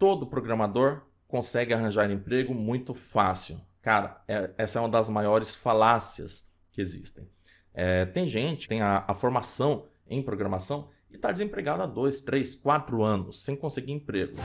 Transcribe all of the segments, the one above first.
todo programador consegue arranjar emprego muito fácil. Cara, é, essa é uma das maiores falácias que existem. É, tem gente, tem a, a, formação em programação e está desempregado há dois, três, quatro anos sem conseguir emprego.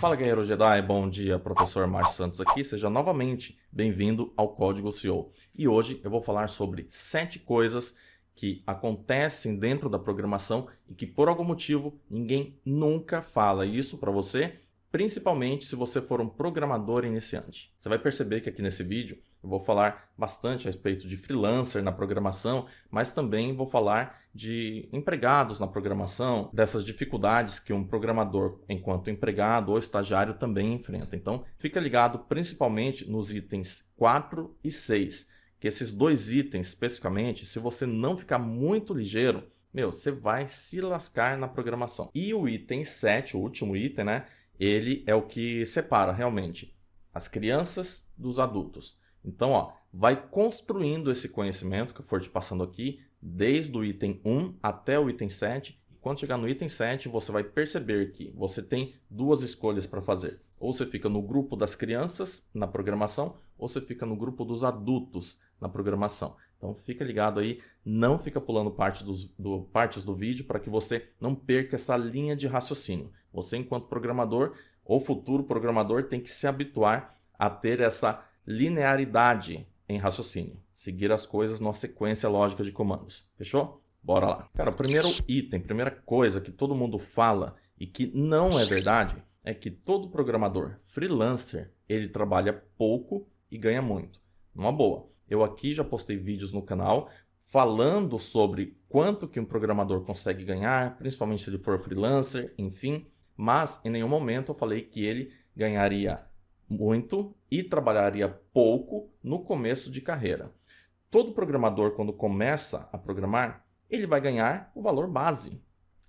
Fala Guerreiro Jedi, bom dia, professor Márcio Santos aqui, seja novamente bem-vindo ao Código CEO. E hoje eu vou falar sobre sete coisas que acontecem dentro da programação e que por algum motivo ninguém nunca fala isso para você, principalmente se você for um programador iniciante. Você vai perceber que aqui nesse vídeo eu vou falar bastante a respeito de freelancer na programação, mas também vou falar de empregados na programação, dessas dificuldades que um programador, enquanto empregado ou estagiário, também enfrenta. Então, fica ligado principalmente nos itens 4 e 6 que esses dois itens especificamente, se você não ficar muito ligeiro, meu, você vai se lascar na programação. E o item 7, o último item, né? Ele é o que separa realmente as crianças dos adultos. Então, ó, vai construindo esse conhecimento que eu for te passando aqui, desde o item 1 até o item 7. E quando chegar no item 7, você vai perceber que você tem duas escolhas para fazer. Ou você fica no grupo das crianças na programação, ou você fica no grupo dos adultos na programação. Então fica ligado aí, não fica pulando parte dos, do, partes do vídeo para que você não perca essa linha de raciocínio. Você, enquanto programador ou futuro programador, tem que se habituar a ter essa linearidade em raciocínio, seguir as coisas numa sequência lógica de comandos. Fechou? Bora lá. Cara, o primeiro item, primeira coisa que todo mundo fala e que não é verdade é que todo programador freelancer ele trabalha pouco e ganha muito. Uma boa. Eu aqui já postei vídeos no canal falando sobre quanto que um programador consegue ganhar, principalmente se ele for freelancer, enfim, mas em nenhum momento eu falei que ele ganharia muito e trabalharia pouco no começo de carreira. Todo programador quando começa a programar, ele vai ganhar o valor base,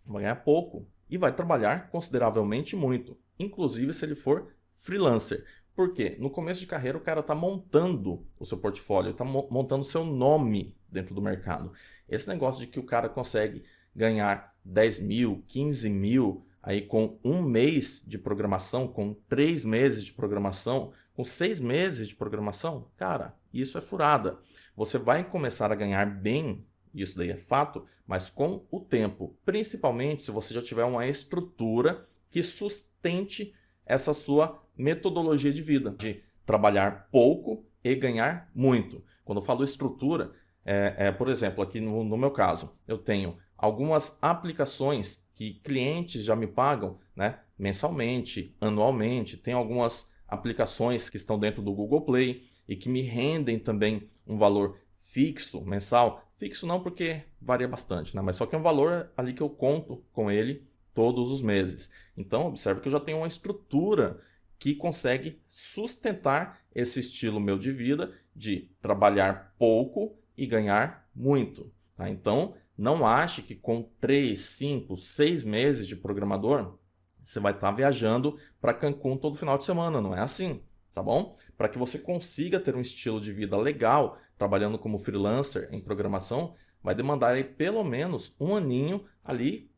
vai ganhar pouco e vai trabalhar consideravelmente muito, inclusive se ele for freelancer. Por quê? No começo de carreira, o cara está montando o seu portfólio, está montando o seu nome dentro do mercado. Esse negócio de que o cara consegue ganhar 10 mil, 15 mil, aí com um mês de programação, com três meses de programação, com seis meses de programação, cara, isso é furada. Você vai começar a ganhar bem, isso daí é fato, mas com o tempo, principalmente se você já tiver uma estrutura que sustente essa sua metodologia de vida, de trabalhar pouco e ganhar muito. Quando eu falo estrutura, é, é, por exemplo, aqui no, no meu caso, eu tenho algumas aplicações que clientes já me pagam né, mensalmente, anualmente, tem algumas aplicações que estão dentro do Google Play e que me rendem também um valor fixo mensal. Fixo não porque varia bastante, né? mas só que é um valor ali que eu conto com ele todos os meses. Então, observe que eu já tenho uma estrutura que consegue sustentar esse estilo meu de vida de trabalhar pouco e ganhar muito. Tá? Então, não ache que com 3, 5, 6 meses de programador, você vai estar tá viajando para Cancún todo final de semana. Não é assim, tá bom? Para que você consiga ter um estilo de vida legal, trabalhando como freelancer em programação, vai demandar aí pelo menos um aninho ali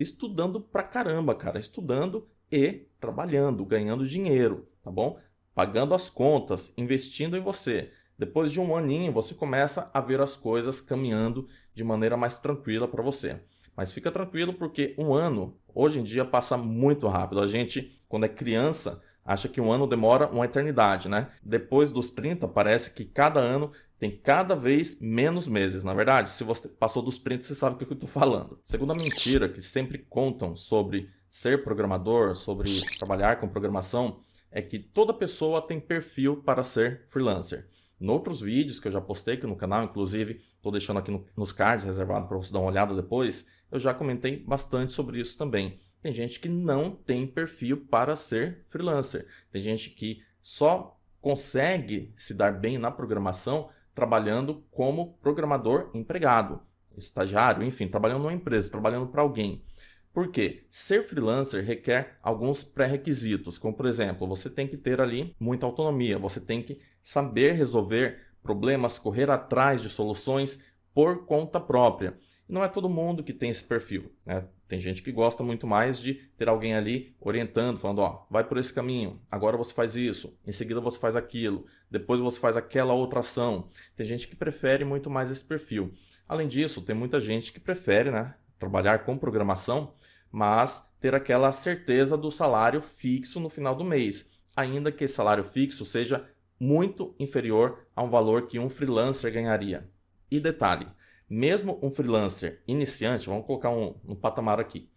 estudando pra caramba, cara. Estudando e trabalhando, ganhando dinheiro, tá bom? Pagando as contas, investindo em você. Depois de um aninho, você começa a ver as coisas caminhando de maneira mais tranquila para você. Mas fica tranquilo porque um ano, hoje em dia, passa muito rápido. A gente, quando é criança, acha que um ano demora uma eternidade, né? Depois dos 30, parece que cada ano tem cada vez menos meses. Na verdade, se você passou dos 30, você sabe o que eu estou falando. Segunda mentira que sempre contam sobre ser programador, sobre trabalhar com programação, é que toda pessoa tem perfil para ser freelancer. Em outros vídeos que eu já postei aqui no canal, inclusive, estou deixando aqui no, nos cards reservado para você dar uma olhada depois, eu já comentei bastante sobre isso também. Tem gente que não tem perfil para ser freelancer. Tem gente que só consegue se dar bem na programação trabalhando como programador empregado, estagiário, enfim, trabalhando numa empresa, trabalhando para alguém. Porque ser freelancer requer alguns pré-requisitos, como por exemplo, você tem que ter ali muita autonomia, você tem que saber resolver problemas, correr atrás de soluções por conta própria. E não é todo mundo que tem esse perfil. Né? Tem gente que gosta muito mais de ter alguém ali orientando, falando: ó, vai por esse caminho, agora você faz isso, em seguida você faz aquilo, depois você faz aquela outra ação. Tem gente que prefere muito mais esse perfil. Além disso, tem muita gente que prefere né, trabalhar com programação, mas ter aquela certeza do salário fixo no final do mês, ainda que esse salário fixo seja muito inferior a um valor que um freelancer ganharia. E detalhe, mesmo um freelancer iniciante, vamos colocar um, um patamar aqui.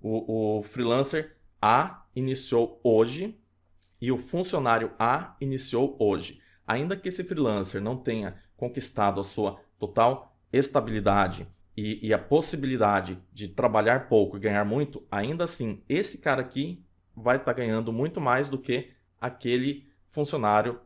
O, o freelancer A iniciou hoje e o funcionário A iniciou hoje. Ainda que esse freelancer não tenha conquistado a sua total estabilidade, e, e a possibilidade de trabalhar pouco e ganhar muito, ainda assim, esse cara aqui vai estar tá ganhando muito mais do que aquele funcionário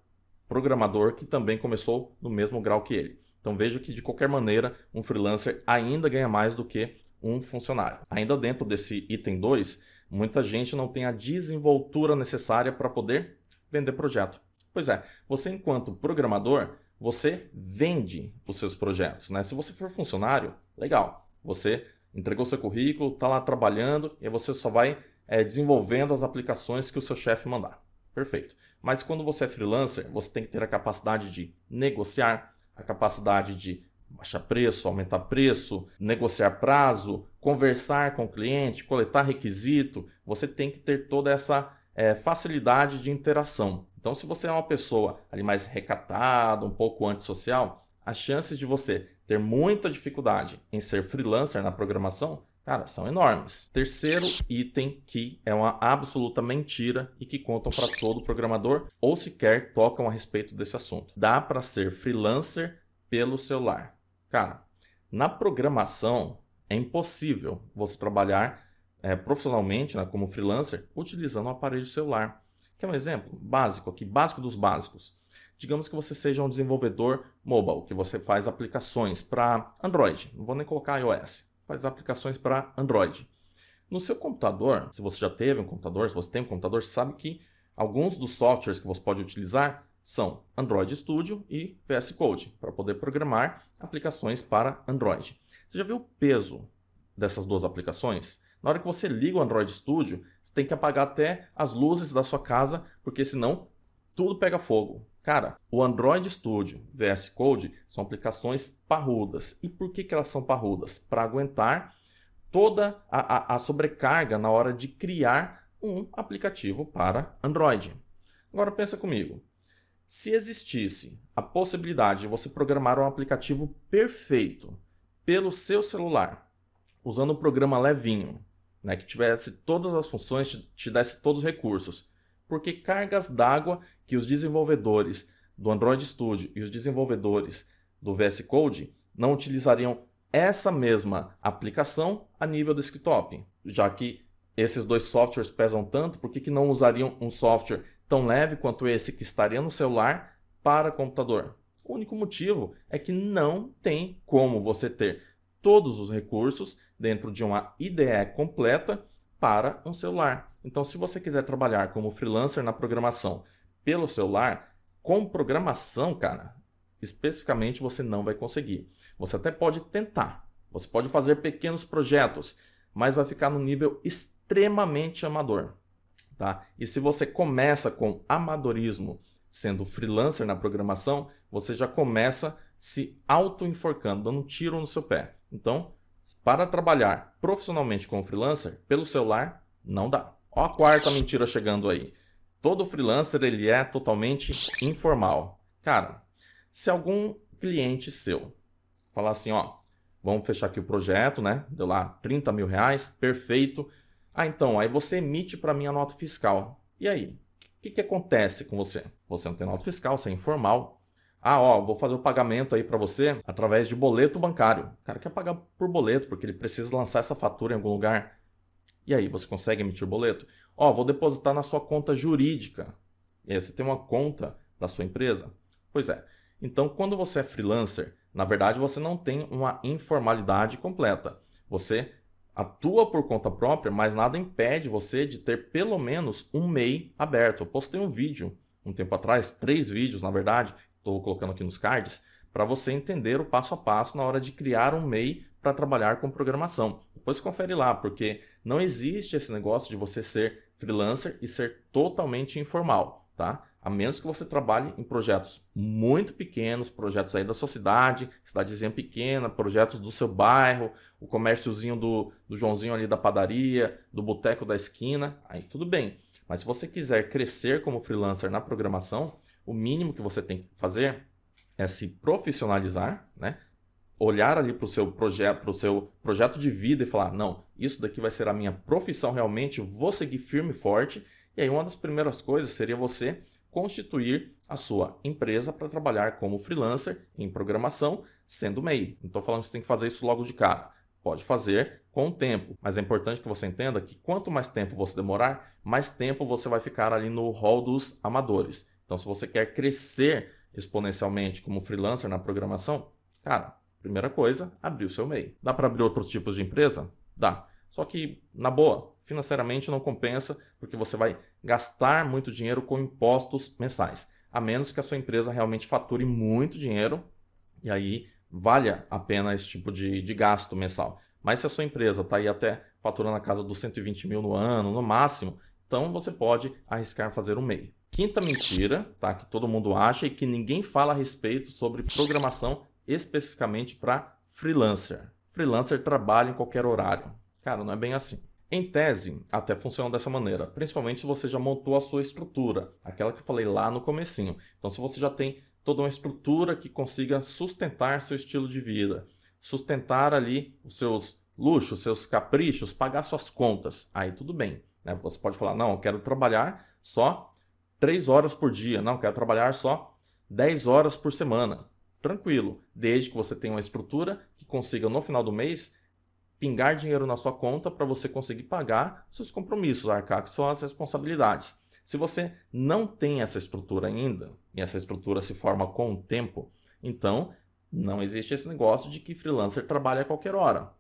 programador que também começou no mesmo grau que ele. Então veja que de qualquer maneira um freelancer ainda ganha mais do que um funcionário. Ainda dentro desse item 2, muita gente não tem a desenvoltura necessária para poder vender projeto. Pois é, você enquanto programador, você vende os seus projetos, né? Se você for funcionário, Legal. Você entregou seu currículo, está lá trabalhando e você só vai é, desenvolvendo as aplicações que o seu chefe mandar. Perfeito. Mas quando você é freelancer, você tem que ter a capacidade de negociar, a capacidade de baixar preço, aumentar preço, negociar prazo, conversar com o cliente, coletar requisito. Você tem que ter toda essa é, facilidade de interação. Então, se você é uma pessoa ali mais recatada, um pouco antissocial, as chances de você ter muita dificuldade em ser freelancer na programação, cara, são enormes. Terceiro item que é uma absoluta mentira e que contam para todo programador ou sequer tocam a respeito desse assunto. Dá para ser freelancer pelo celular. Cara, na programação é impossível você trabalhar é, profissionalmente, né, como freelancer, utilizando um aparelho celular. Quer um exemplo básico aqui, básico dos básicos? Digamos que você seja um desenvolvedor mobile, que você faz aplicações para Android, não vou nem colocar iOS, faz aplicações para Android. No seu computador, se você já teve um computador, se você tem um computador, sabe que alguns dos softwares que você pode utilizar são Android Studio e VS Code, para poder programar aplicações para Android. Você já viu o peso dessas duas aplicações? Na hora que você liga o Android Studio, você tem que apagar até as luzes da sua casa, porque senão tudo pega fogo. Cara, o Android Studio VS Code são aplicações parrudas. E por que, que elas são parrudas? Para aguentar toda a, a, a sobrecarga na hora de criar um aplicativo para Android. Agora pensa comigo. Se existisse a possibilidade de você programar um aplicativo perfeito pelo seu celular, usando um programa levinho, né, que tivesse todas as funções, te, te desse todos os recursos, porque cargas d'água que os desenvolvedores do Android Studio e os desenvolvedores do VS Code não utilizariam essa mesma aplicação a nível desktop, já que esses dois softwares pesam tanto, por que, que não usariam um software tão leve quanto esse que estaria no celular para computador? O único motivo é que não tem como você ter todos os recursos dentro de uma IDE completa para um celular. Então, se você quiser trabalhar como freelancer na programação pelo celular, com programação, cara, especificamente você não vai conseguir. Você até pode tentar, você pode fazer pequenos projetos, mas vai ficar no nível extremamente amador. Tá? E se você começa com amadorismo, sendo freelancer na programação, você já começa se auto-enforcando, dando um tiro no seu pé. Então, para trabalhar profissionalmente como freelancer, pelo celular, não dá. Ó a quarta mentira chegando aí. Todo freelancer ele é totalmente informal. Cara, se algum cliente seu falar assim, ó, vamos fechar aqui o projeto, né? Deu lá 30 mil reais, perfeito. Ah, então, aí você emite para mim a nota fiscal. E aí? O que, que acontece com você? Você não tem nota fiscal, você é informal. Ah, ó, vou fazer o pagamento aí para você através de boleto bancário. O cara quer pagar por boleto, porque ele precisa lançar essa fatura em algum lugar. E aí, você consegue emitir o boleto? Ó, oh, vou depositar na sua conta jurídica. E aí, você tem uma conta da sua empresa? Pois é. Então, quando você é freelancer, na verdade você não tem uma informalidade completa. Você atua por conta própria, mas nada impede você de ter pelo menos um MEI aberto. Eu postei um vídeo um tempo atrás, três vídeos na verdade, estou colocando aqui nos cards, para você entender o passo a passo na hora de criar um MEI para trabalhar com programação. Depois confere lá, porque não existe esse negócio de você ser freelancer e ser totalmente informal, tá? A menos que você trabalhe em projetos muito pequenos, projetos aí da sua cidade, cidadezinha pequena, projetos do seu bairro, o comérciozinho do, do Joãozinho ali da padaria, do boteco da esquina, aí tudo bem. Mas se você quiser crescer como freelancer na programação, o mínimo que você tem que fazer é se profissionalizar, né? olhar ali para o seu, proje pro seu projeto de vida e falar: não, isso daqui vai ser a minha profissão realmente, vou seguir firme e forte. E aí, uma das primeiras coisas seria você constituir a sua empresa para trabalhar como freelancer em programação, sendo MEI. Não estou falando que você tem que fazer isso logo de cara. Pode fazer com o tempo, mas é importante que você entenda que quanto mais tempo você demorar, mais tempo você vai ficar ali no hall dos amadores. Então, se você quer crescer exponencialmente como freelancer na programação, cara, Primeira coisa, abrir o seu MEI. Dá para abrir outros tipos de empresa? Dá. Só que, na boa, financeiramente não compensa, porque você vai gastar muito dinheiro com impostos mensais. A menos que a sua empresa realmente fature muito dinheiro, e aí valha a pena esse tipo de, de gasto mensal. Mas se a sua empresa está aí até faturando a casa dos 120 mil no ano, no máximo, então você pode arriscar fazer um MEI. Quinta mentira, tá? Que todo mundo acha e que ninguém fala a respeito sobre programação especificamente para freelancer. Freelancer trabalha em qualquer horário. Cara, não é bem assim. Em tese, até funciona dessa maneira, principalmente se você já montou a sua estrutura, aquela que eu falei lá no comecinho. Então, se você já tem toda uma estrutura que consiga sustentar seu estilo de vida, sustentar ali os seus luxos, seus caprichos, pagar suas contas, aí tudo bem. Né? Você pode falar, não, eu quero trabalhar só 3 horas por dia, não, eu quero trabalhar só 10 horas por semana. Tranquilo, desde que você tenha uma estrutura que consiga no final do mês pingar dinheiro na sua conta para você conseguir pagar seus compromissos, arcar com suas responsabilidades. Se você não tem essa estrutura ainda, e essa estrutura se forma com o tempo, então não existe esse negócio de que freelancer trabalha a qualquer hora.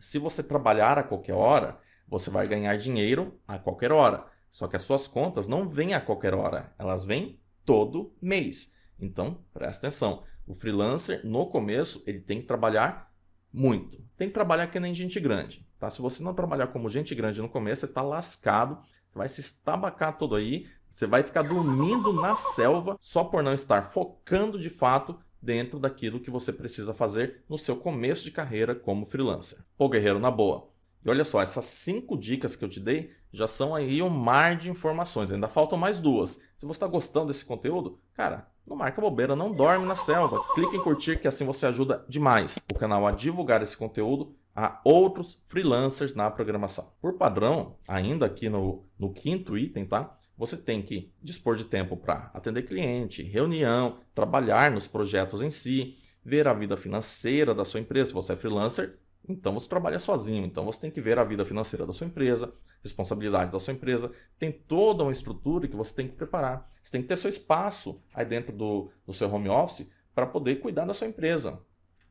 Se você trabalhar a qualquer hora, você vai ganhar dinheiro a qualquer hora. Só que as suas contas não vêm a qualquer hora, elas vêm todo mês. Então, presta atenção. O freelancer, no começo, ele tem que trabalhar muito. Tem que trabalhar que nem gente grande, tá? Se você não trabalhar como gente grande no começo, você tá lascado, você vai se estabacar todo aí, você vai ficar dormindo na selva só por não estar focando de fato dentro daquilo que você precisa fazer no seu começo de carreira como freelancer. Pô, guerreiro, na boa. E olha só, essas cinco dicas que eu te dei já são aí um mar de informações. Ainda faltam mais duas. Se você está gostando desse conteúdo, cara, no Marca Bobeira não dorme na selva. Clique em curtir que assim você ajuda demais o canal a divulgar esse conteúdo a outros freelancers na programação. Por padrão, ainda aqui no, no quinto item, tá? Você tem que dispor de tempo para atender cliente, reunião, trabalhar nos projetos em si, ver a vida financeira da sua empresa, se você é freelancer, então você trabalha sozinho, então você tem que ver a vida financeira da sua empresa, responsabilidade da sua empresa, tem toda uma estrutura que você tem que preparar. Você tem que ter seu espaço aí dentro do, do seu home office para poder cuidar da sua empresa.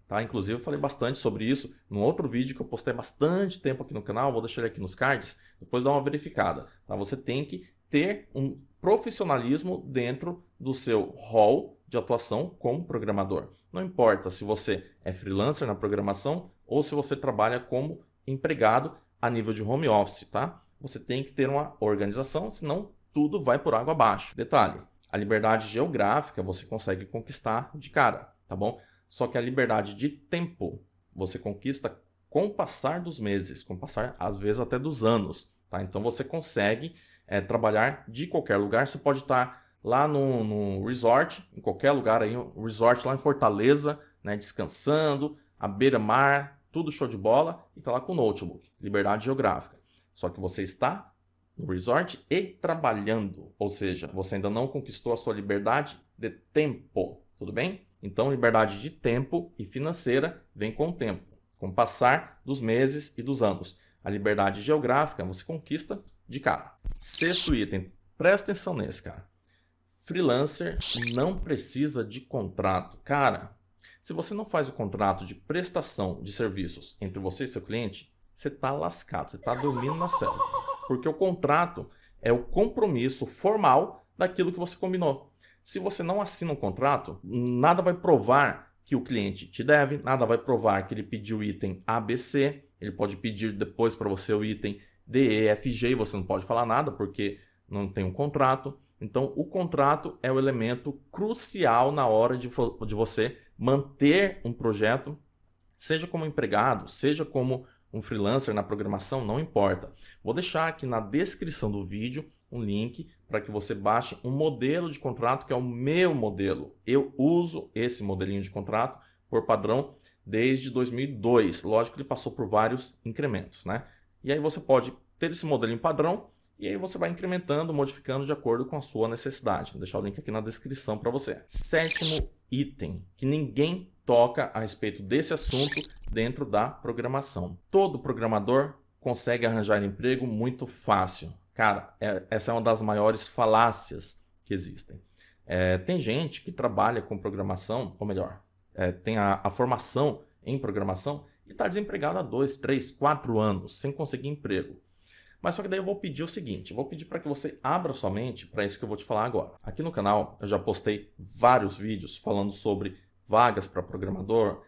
Tá? Inclusive eu falei bastante sobre isso num outro vídeo que eu postei bastante tempo aqui no canal, vou deixar ele aqui nos cards, depois dá uma verificada. Tá? Você tem que ter um profissionalismo dentro do seu hall de atuação como programador. Não importa se você é freelancer na programação ou se você trabalha como empregado a nível de home office, tá? Você tem que ter uma organização, senão tudo vai por água abaixo. Detalhe, a liberdade geográfica você consegue conquistar de cara, tá bom? Só que a liberdade de tempo você conquista com o passar dos meses, com o passar às vezes até dos anos, tá? Então você consegue é, trabalhar de qualquer lugar, você pode estar lá no, no resort, em qualquer lugar aí, um resort lá em Fortaleza, né, descansando, à beira-mar, tudo show de bola, e tá lá com o notebook, liberdade geográfica. Só que você está no resort e trabalhando, ou seja, você ainda não conquistou a sua liberdade de tempo, tudo bem? Então, liberdade de tempo e financeira vem com o tempo, com o passar dos meses e dos anos. A liberdade geográfica você conquista de cara. Sexto item, presta atenção nesse, cara. Freelancer não precisa de contrato. Cara, se você não faz o contrato de prestação de serviços entre você e seu cliente, você está lascado, você está dormindo na cela. Porque o contrato é o compromisso formal daquilo que você combinou. Se você não assina um contrato, nada vai provar que o cliente te deve, nada vai provar que ele pediu o item ABC, ele pode pedir depois para você o item DEFG e você não pode falar nada porque não tem um contrato. Então, o contrato é o elemento crucial na hora de, de você manter um projeto, seja como empregado, seja como um freelancer na programação, não importa. Vou deixar aqui na descrição do vídeo um link para que você baixe um modelo de contrato que é o meu modelo. Eu uso esse modelinho de contrato por padrão desde 2002. Lógico que ele passou por vários incrementos, né? E aí você pode ter esse modelinho padrão e aí você vai incrementando, modificando de acordo com a sua necessidade. Vou deixar o link aqui na descrição para você. Sétimo item, que ninguém toca a respeito desse assunto dentro da programação. Todo programador consegue arranjar emprego muito fácil. Cara, é, essa é uma das maiores falácias que existem. É, tem gente que trabalha com programação, ou melhor, é, tem a, a formação em programação e está desempregado há dois, três, quatro anos sem conseguir emprego. Mas só que daí eu vou pedir o seguinte, vou pedir para que você abra sua mente para isso que eu vou te falar agora. Aqui no canal eu já postei vários vídeos falando sobre vagas para programador,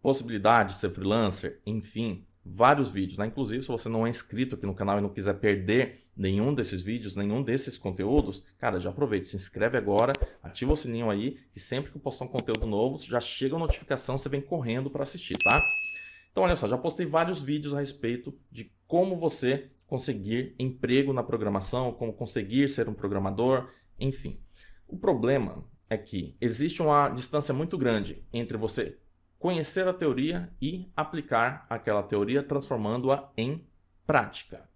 possibilidade de ser freelancer, enfim, vários vídeos. Né? Inclusive, se você não é inscrito aqui no canal e não quiser perder nenhum desses vídeos, nenhum desses conteúdos, cara, já aproveita, se inscreve agora, ativa o sininho aí, que sempre que eu postar um conteúdo novo, já chega a notificação, você vem correndo para assistir, tá? Então, olha só, já postei vários vídeos a respeito de como você conseguir emprego na programação, como conseguir ser um programador, enfim. O problema é que existe uma distância muito grande entre você conhecer a teoria e aplicar aquela teoria, transformando-a em prática.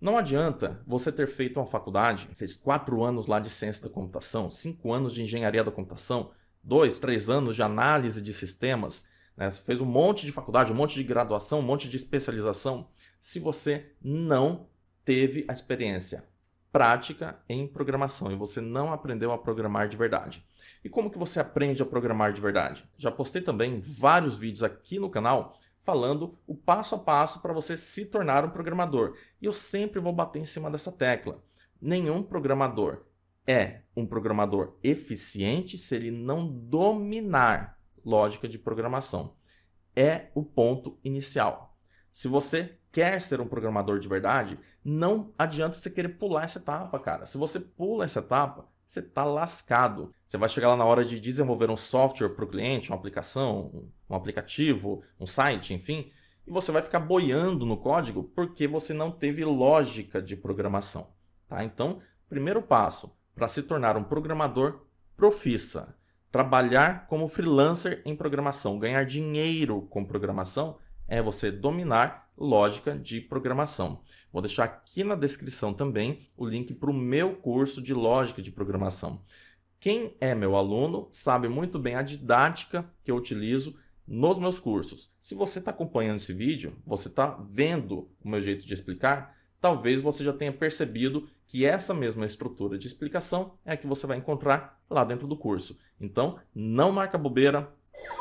Não adianta você ter feito uma faculdade, fez quatro anos lá de ciência da computação, cinco anos de engenharia da computação, dois, três anos de análise de sistemas, né? você fez um monte de faculdade, um monte de graduação, um monte de especialização, se você não teve a experiência prática em programação e você não aprendeu a programar de verdade. E como que você aprende a programar de verdade? Já postei também vários vídeos aqui no canal falando o passo a passo para você se tornar um programador. E eu sempre vou bater em cima dessa tecla. Nenhum programador é um programador eficiente se ele não dominar lógica de programação. É o ponto inicial. Se você quer ser um programador de verdade, não adianta você querer pular essa etapa, cara. Se você pula essa etapa, você tá lascado. Você vai chegar lá na hora de desenvolver um software para o cliente, uma aplicação, um aplicativo, um site, enfim, e você vai ficar boiando no código porque você não teve lógica de programação. Tá? Então, primeiro passo para se tornar um programador profissa, trabalhar como freelancer em programação, ganhar dinheiro com programação, é você dominar lógica de programação. Vou deixar aqui na descrição também o link para o meu curso de lógica de programação. Quem é meu aluno sabe muito bem a didática que eu utilizo nos meus cursos. Se você está acompanhando esse vídeo, você está vendo o meu jeito de explicar, talvez você já tenha percebido que essa mesma estrutura de explicação é a que você vai encontrar lá dentro do curso. Então, não marca bobeira,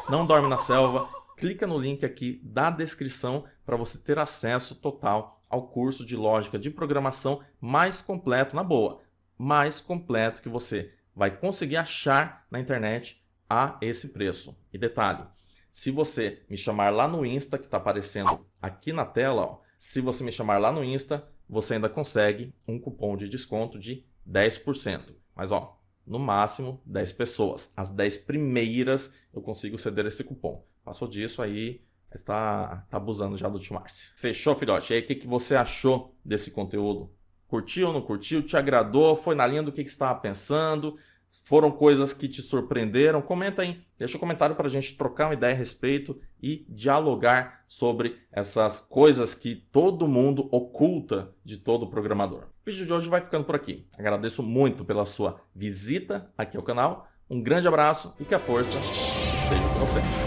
não dorme na selva, clica no link aqui da descrição para você ter acesso total ao curso de lógica de programação mais completo na boa, mais completo que você vai conseguir achar na internet a esse preço. E detalhe, se você me chamar lá no Insta que está aparecendo aqui na tela, ó, se você me chamar lá no Insta, você ainda consegue um cupom de desconto de 10%. Mas ó, no máximo 10 pessoas. As 10 primeiras eu consigo ceder esse cupom. Passou disso aí, está tá abusando já do Tio Márcio. Fechou, filhote? E aí, o que, que você achou desse conteúdo? Curtiu, não curtiu? Te agradou? Foi na linha do que, que você estava pensando? Foram coisas que te surpreenderam? Comenta aí, deixa um comentário para a gente trocar uma ideia a respeito e dialogar sobre essas coisas que todo mundo oculta de todo programador. O vídeo de hoje vai ficando por aqui. Agradeço muito pela sua visita aqui ao canal. Um grande abraço e que a força esteja com você.